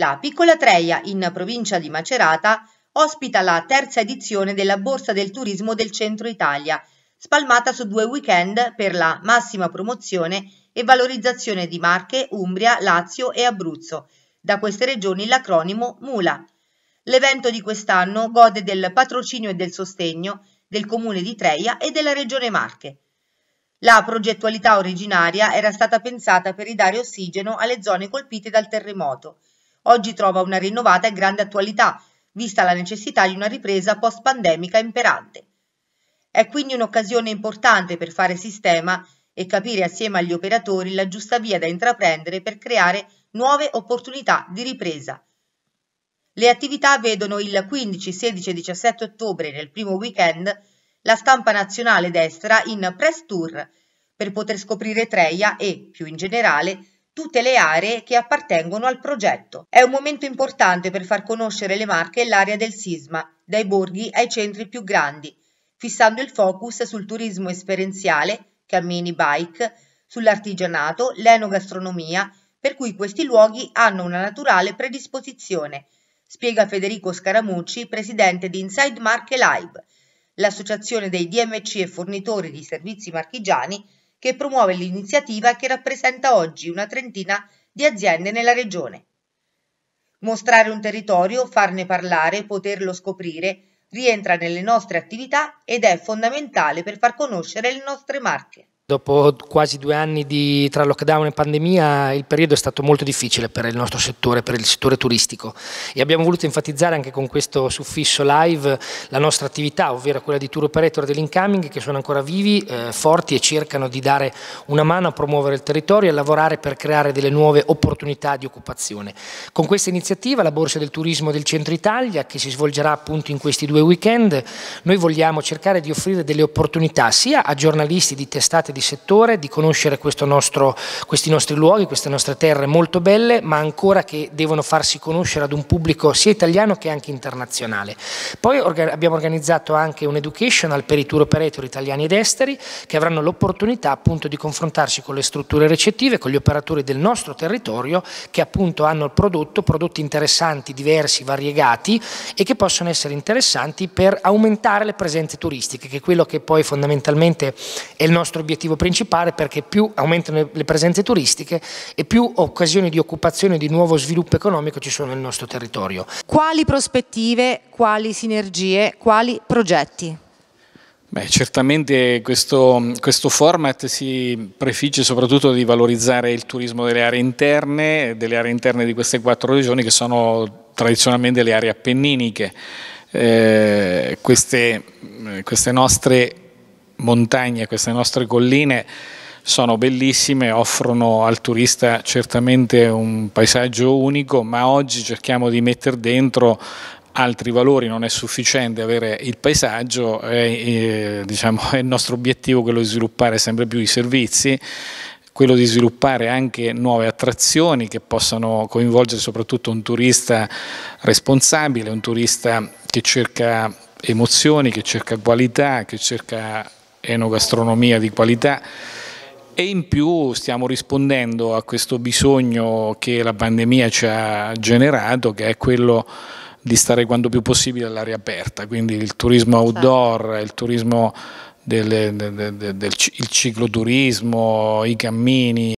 La piccola Treia, in provincia di Macerata, ospita la terza edizione della Borsa del Turismo del Centro Italia, spalmata su due weekend per la massima promozione e valorizzazione di Marche, Umbria, Lazio e Abruzzo. Da queste regioni l'acronimo MULA. L'evento di quest'anno gode del patrocinio e del sostegno del comune di Treia e della regione Marche. La progettualità originaria era stata pensata per ridare ossigeno alle zone colpite dal terremoto, oggi trova una rinnovata e grande attualità, vista la necessità di una ripresa post-pandemica imperante. È quindi un'occasione importante per fare sistema e capire assieme agli operatori la giusta via da intraprendere per creare nuove opportunità di ripresa. Le attività vedono il 15, 16 e 17 ottobre nel primo weekend la stampa nazionale destra in press tour per poter scoprire Treia e, più in generale, tutte le aree che appartengono al progetto. È un momento importante per far conoscere le Marche e l'area del sisma, dai borghi ai centri più grandi, fissando il focus sul turismo esperienziale, cammini bike, sull'artigianato, l'enogastronomia, per cui questi luoghi hanno una naturale predisposizione, spiega Federico Scaramucci, presidente di Inside Marche Live, l'associazione dei DMC e fornitori di servizi marchigiani che promuove l'iniziativa che rappresenta oggi una trentina di aziende nella regione. Mostrare un territorio, farne parlare, poterlo scoprire, rientra nelle nostre attività ed è fondamentale per far conoscere le nostre marche. Dopo quasi due anni di, tra lockdown e pandemia il periodo è stato molto difficile per il nostro settore, per il settore turistico e abbiamo voluto enfatizzare anche con questo suffisso live la nostra attività, ovvero quella di tour operator dell'incoming che sono ancora vivi, eh, forti e cercano di dare una mano a promuovere il territorio e a lavorare per creare delle nuove opportunità di occupazione. Con questa iniziativa, la Borsa del Turismo del Centro Italia, che si svolgerà appunto in questi due weekend, noi vogliamo cercare di offrire delle opportunità sia a giornalisti di testate di di settore, di conoscere nostro, questi nostri luoghi, queste nostre terre molto belle, ma ancora che devono farsi conoscere ad un pubblico sia italiano che anche internazionale. Poi orga abbiamo organizzato anche un educational per i tour operator italiani ed esteri che avranno l'opportunità appunto di confrontarsi con le strutture recettive, con gli operatori del nostro territorio che appunto hanno il prodotto, prodotti interessanti, diversi, variegati e che possono essere interessanti per aumentare le presenze turistiche, che è quello che poi fondamentalmente è il nostro obiettivo obiettivo principale perché più aumentano le presenze turistiche e più occasioni di occupazione e di nuovo sviluppo economico ci sono nel nostro territorio. Quali prospettive, quali sinergie, quali progetti? Beh, certamente questo, questo, format si prefigge soprattutto di valorizzare il turismo delle aree interne, delle aree interne di queste quattro regioni che sono tradizionalmente le aree appenniniche. Eh, queste, queste nostre montagne, queste nostre colline sono bellissime, offrono al turista certamente un paesaggio unico, ma oggi cerchiamo di mettere dentro altri valori, non è sufficiente avere il paesaggio, eh, eh, diciamo, è il nostro obiettivo quello di sviluppare sempre più i servizi, quello di sviluppare anche nuove attrazioni che possano coinvolgere soprattutto un turista responsabile, un turista che cerca emozioni, che cerca qualità, che cerca enogastronomia di qualità e in più stiamo rispondendo a questo bisogno che la pandemia ci ha generato, che è quello di stare quanto più possibile all'aria aperta, quindi il turismo certo. outdoor, il turismo del, del, del, del il cicloturismo, i cammini.